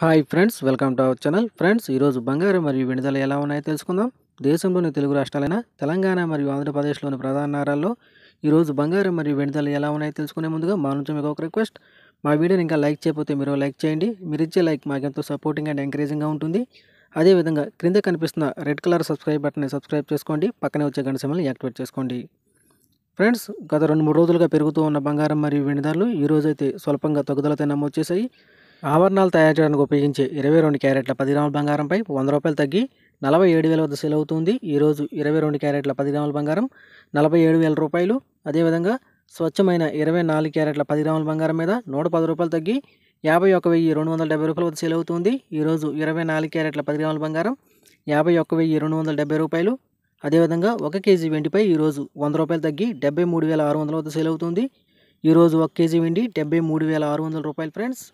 hi friends welcome to our channel friends ఈరోజు బంగారం మరియు విడుదల ఎలా ఉన్నాయో తెలుసుకుందాం దేశంలోని తెలుగు రాష్ట్రాలైన తెలంగాణ మరియు ఆంధ్రప్రదేశ్లోని ప్రధాన నగరాల్లో ఈరోజు బంగారం మరియు విడుదల ఎలా ఉన్నాయో తెలుసుకునే ముందుగా మా నుంచి మీకు ఒక రిక్వెస్ట్ మా వీడియోని ఇంకా లైక్ చేయకపోతే మీరు లైక్ చేయండి మీరు ఇచ్చే లైక్ మాకెంతో సపోర్టింగ్ అండ్ ఎంకరేజింగ్గా ఉంటుంది అదేవిధంగా క్రింద కనిపిస్తున్న రెడ్ కలర్ సబ్స్క్రైబ్ బటన్ని సబ్స్క్రైబ్ చేసుకోండి పక్కనే వచ్చే గంట సమయంలో యాక్టివేట్ చేసుకోండి ఫ్రెండ్స్ గత రెండు మూడు రోజులుగా పెరుగుతూ ఉన్న బంగారం మరియు వెండి ధరలు ఈరోజైతే స్వల్పంగా తగ్గుదలతో నమోదు చేశాయి ఆభరణాలు తయారు చేయడానికి ఉపయోగించే ఇరవై రెండు క్యారెట్ల పది గ్రాముల బంగారంపై వంద రూపాయలు తగ్గి నలభై ఏడు వేల వద్ద సెల్ అవుతుంది ఈరోజు ఇరవై రెండు క్యారెట్ల పది గ్రాముల బంగారం నలభై ఏడు వేల రూపాయలు అదేవిధంగా స్వచ్ఛమైన ఇరవై నాలుగు క్యారెట్ల పది గ్రాముల బంగారం మీద నూట పది రూపాయలు తగ్గి యాభై ఒక వెయ్యి రెండు వందల డెబ్బై రూపాయల వద్ద సెల్ అవుతుంది ఈరోజు ఇరవై నాలుగు క్యారెట్ల పది గ్రాముల బంగారం యాభై ఒక్క వెయ్యి రెండు వందల డెబ్బై రూపాయలు అదేవిధంగా ఒక కేజీ వెండిపై ఈరోజు వంద రూపాయలు తగ్గి డెబ్బై మూడు వేల ఆరు వందల వద్ద సెల్ అవుతుంది ఈరోజు ఒక కేజీ వెండి డెబ్బై మూడు వేల ఆరు వందల రూపాయలు ఫ్రెండ్స్